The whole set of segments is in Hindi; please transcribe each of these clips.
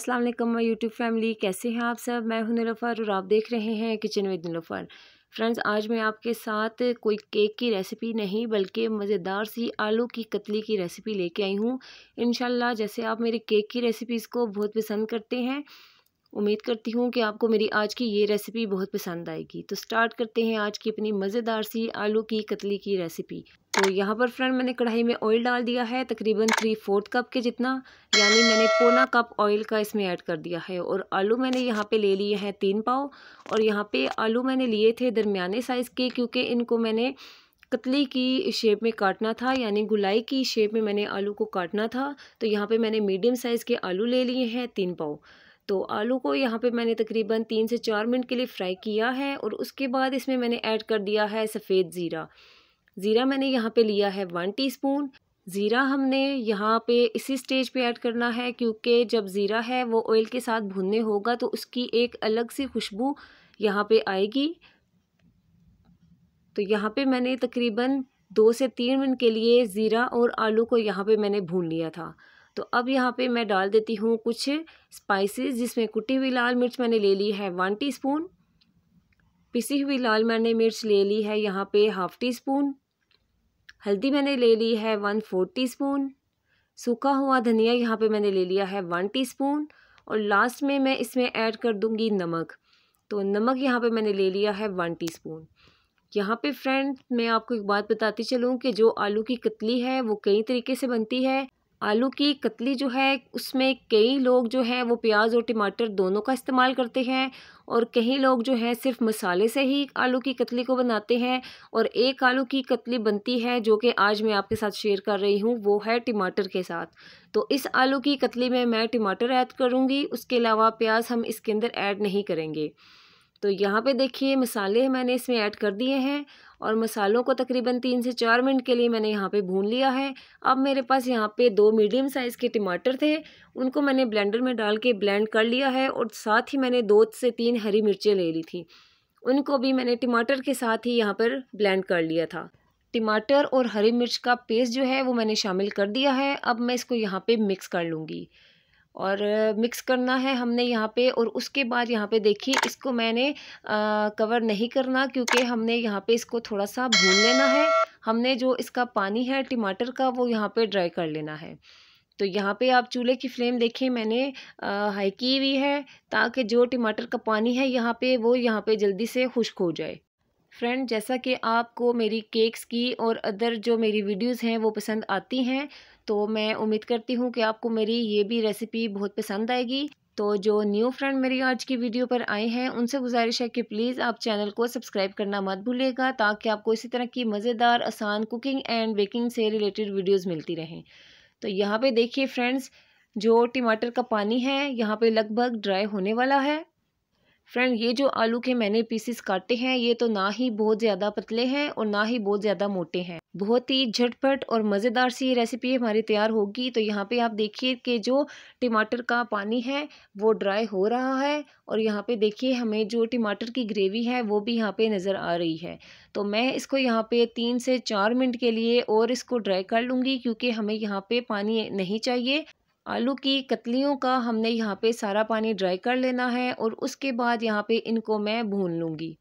अस्सलाम वालेकुम माई यूट्यूब फैमिली कैसे हैं आप सब मैं हूं निलोफ़र और आप देख रहे हैं किचन विद निलोफ़र फ्रेंड्स आज मैं आपके साथ कोई केक की रेसिपी नहीं बल्कि मज़ेदार सी आलू की कतली की रेसिपी लेके आई हूं इनशाला जैसे आप मेरे केक की रेसिपीज़ को बहुत पसंद करते हैं उम्मीद करती हूँ कि आपको मेरी आज की ये रेसिपी बहुत पसंद आएगी तो स्टार्ट करते हैं आज की अपनी मज़ेदार सी आलू की कतली की रेसिपी तो यहाँ पर फ्रेंड मैंने कढ़ाई में ऑयल डाल दिया है तकरीबन थ्री फोर्थ कप के जितना यानी मैंने पौना कप ऑयल का इसमें ऐड कर दिया है और आलू मैंने यहाँ पे ले लिए हैं तीन पाव और यहाँ पे आलू मैंने लिए थे दरमियाने साइज़ के क्योंकि इनको मैंने कतली की शेप में काटना था यानी गुलाई की शेप में मैंने आलू को काटना था तो यहाँ पर मैंने मीडियम साइज़ के आलू ले लिए हैं तीन पाव तो आलू को यहाँ पे मैंने तकरीबन तीन से चार मिनट के लिए फ्राई किया है और उसके बाद इसमें मैंने ऐड कर दिया है सफ़ेद ज़ीरा ज़ीरा मैंने यहाँ पे लिया है वन टीस्पून ज़ीरा हमने यहाँ पे इसी स्टेज पे ऐड करना है क्योंकि जब ज़ीरा है वो ऑयल के साथ भुनने होगा तो उसकी एक अलग सी खुशबू यहाँ पे आएगी तो यहाँ पे मैंने तकरीबन दो से तीन मिनट के लिए ज़ीरा और आलू को यहाँ पे मैंने भून लिया था तो अब यहाँ पे मैं डाल देती हूँ कुछ स्पाइसेस जिसमें कुटी हुई लाल मिर्च मैंने ले ली है वन टी पिसी हुई लाल मैंने मिर्च ले ली है यहाँ पे हाफ़ टी स्पून हल्दी मैंने ले ली है वन फोर टी स्पून सूखा हुआ धनिया यहाँ पे मैंने ले लिया है वन टी स्पून और लास्ट में मैं इसमें ऐड कर दूँगी नमक तो नमक यहाँ पे मैंने ले लिया है वन टी स्पून यहाँ पर फ्रेंड मैं आपको एक बात बताती चलूँ कि जो आलू की कतली है वो कई तरीके से बनती है आलू की कतली जो है उसमें कई लोग जो है वो प्याज और टमाटर दोनों का इस्तेमाल करते हैं और कई लोग जो है सिर्फ मसाले से ही आलू की कतली को बनाते हैं और एक आलू की कतली बनती है जो कि आज मैं आपके साथ शेयर कर रही हूँ वो है टमाटर के साथ तो इस आलू की कतली में मैं टमाटर ऐड करूँगी उसके अलावा प्याज हम इसके अंदर ऐड नहीं करेंगे तो यहाँ पे देखिए मसाले मैंने इसमें ऐड कर दिए हैं और मसालों को तकरीबन तीन से चार मिनट के लिए मैंने यहाँ पे भून लिया है अब मेरे पास यहाँ पे दो मीडियम साइज़ के टमाटर थे उनको मैंने ब्लेंडर में डाल के ब्लेंड कर लिया है और साथ ही मैंने दो से तीन हरी मिर्चें ले ली थी उनको भी मैंने टमाटर के साथ ही यहाँ पर ब्लेंड कर लिया था टमाटर और हरी मिर्च का पेस्ट जो है वो मैंने शामिल कर दिया है अब मैं इसको यहाँ पर मिक्स कर लूँगी और मिक्स करना है हमने यहाँ पे और उसके बाद यहाँ पे देखिए इसको मैंने आ, कवर नहीं करना क्योंकि हमने यहाँ पे इसको थोड़ा सा भून लेना है हमने जो इसका पानी है टमाटर का वो यहाँ पे ड्राई कर लेना है तो यहाँ पे आप चूल्हे की फ्लेम देखिए मैंने हाई की हुई है ताकि जो टमाटर का पानी है यहाँ पर वो यहाँ पे जल्दी से खुश्क हो जाए फ्रेंड जैसा कि आपको मेरी केक्स की और अदर जो मेरी वीडियोस हैं वो पसंद आती हैं तो मैं उम्मीद करती हूँ कि आपको मेरी ये भी रेसिपी बहुत पसंद आएगी तो जो न्यू फ्रेंड मेरी आज की वीडियो पर आए हैं उनसे गुजारिश है कि प्लीज़ आप चैनल को सब्सक्राइब करना मत भूलिएगा ताकि आपको इसी तरह की मज़ेदार आसान कुकिंग एंड बेकिंग से रिलेटेड वीडियोस मिलती रहें तो यहाँ पे देखिए फ्रेंड्स जो टमाटर का पानी है यहाँ पे लगभग ड्राई होने वाला है फ्रेंड ये जो आलू के मैंने पीसेस काटे हैं ये तो ना ही बहुत ज़्यादा पतले हैं और ना ही बहुत ज़्यादा मोटे हैं बहुत ही झटपट और मज़ेदार सी ये रेसिपी हमारी तैयार होगी तो यहाँ पे आप देखिए कि जो टमाटर का पानी है वो ड्राई हो रहा है और यहाँ पे देखिए हमें जो टमाटर की ग्रेवी है वो भी यहाँ पे नज़र आ रही है तो मैं इसको यहाँ पे तीन से चार मिनट के लिए और इसको ड्राई कर लूँगी क्योंकि हमें यहाँ पे पानी नहीं चाहिए आलू की कतलियों का हमने यहाँ पे सारा पानी ड्राई कर लेना है और उसके बाद यहाँ पे इनको मैं भून लूँगी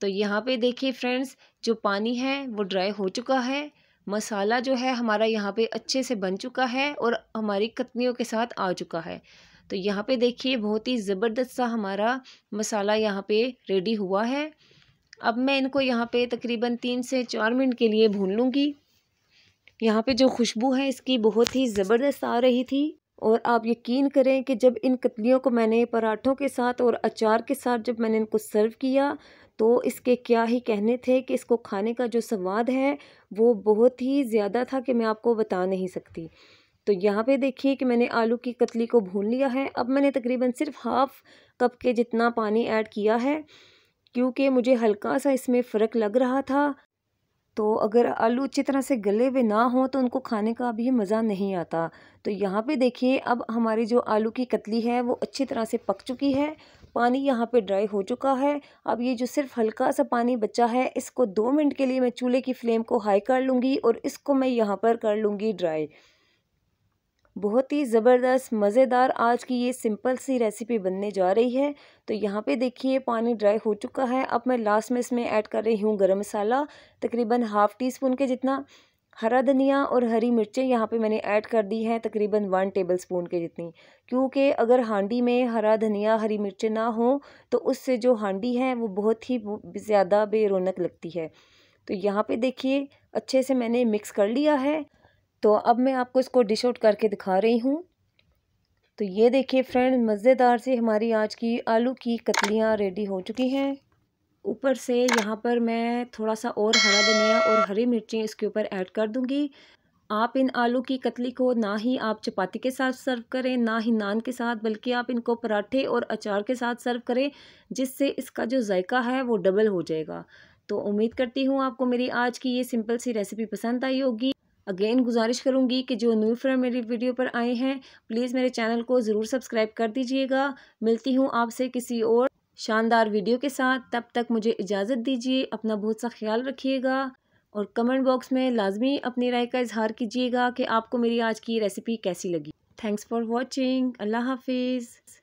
तो यहाँ पे देखिए फ्रेंड्स जो पानी है वो ड्राई हो चुका है मसाला जो है हमारा यहाँ पे अच्छे से बन चुका है और हमारी कतलियों के साथ आ चुका है तो यहाँ पे देखिए बहुत ही ज़बरदस्त सा हमारा मसाला यहाँ पर रेडी हुआ है अब मैं इनको यहाँ पर तकरीबन तीन से चार मिनट के लिए भून लूँगी यहाँ पे जो खुशबू है इसकी बहुत ही ज़बरदस्त आ रही थी और आप यकीन करें कि जब इन कतलियों को मैंने पराठों के साथ और अचार के साथ जब मैंने इनको सर्व किया तो इसके क्या ही कहने थे कि इसको खाने का जो स्वाद है वो बहुत ही ज़्यादा था कि मैं आपको बता नहीं सकती तो यहाँ पे देखिए कि मैंने आलू की कतली को भून लिया है अब मैंने तकरीबन सिर्फ हाफ़ कप के जितना पानी ऐड किया है क्योंकि मुझे हल्का सा इसमें फ़र्क लग रहा था तो अगर आलू अच्छी तरह से गले हुए ना हो तो उनको खाने का भी मज़ा नहीं आता तो यहाँ पे देखिए अब हमारी जो आलू की कतली है वो अच्छी तरह से पक चुकी है पानी यहाँ पे ड्राई हो चुका है अब ये जो सिर्फ हल्का सा पानी बचा है इसको दो मिनट के लिए मैं चूल्हे की फ्लेम को हाई कर लूँगी और इसको मैं यहाँ पर कर लूँगी ड्राई बहुत ही ज़बरदस्त मज़ेदार आज की ये सिंपल सी रेसिपी बनने जा रही है तो यहाँ पे देखिए पानी ड्राई हो चुका है अब मैं लास्ट में इसमें ऐड कर रही हूँ गरम मसाला तकरीबन हाफ़ टी स्पून के जितना हरा धनिया और हरी मिर्चें यहाँ पे मैंने ऐड कर दी हैं तकरीबन वन टेबल स्पून के जितनी क्योंकि अगर हांडी में हरा धनिया हरी मिर्चें ना हो तो उससे जो हांडी है वो बहुत ही ज़्यादा बेरोनक लगती है तो यहाँ पे देखिए अच्छे से मैंने मिक्स कर लिया है तो अब मैं आपको इसको डिश आउट करके दिखा रही हूँ तो ये देखिए फ्रेंड मज़ेदार से हमारी आज की आलू की कतलियाँ रेडी हो चुकी हैं ऊपर से यहाँ पर मैं थोड़ा सा और हरा धनिया और हरी मिर्ची इसके ऊपर ऐड कर दूँगी आप इन आलू की कतली को ना ही आप चपाती के साथ सर्व करें ना ही नान के साथ बल्कि आप इनको पराठे और अचार के साथ सर्व करें जिससे इसका जो जायका है वो डबल हो जाएगा तो उम्मीद करती हूँ आपको मेरी आज की ये सिंपल सी रेसिपी पसंद आई होगी अगेन गुजारिश करूंगी कि जो न्यू फ्रेंड मेरी वीडियो पर आए हैं प्लीज़ मेरे चैनल को ज़रूर सब्सक्राइब कर दीजिएगा मिलती हूँ आपसे किसी और शानदार वीडियो के साथ तब तक मुझे इजाज़त दीजिए अपना बहुत सा ख्याल रखिएगा और कमेंट बॉक्स में लाजमी अपनी राय का इजहार कीजिएगा कि आपको मेरी आज की रेसिपी कैसी लगी थैंक्स फॉर वॉचिंग अल्लाह हाफिज़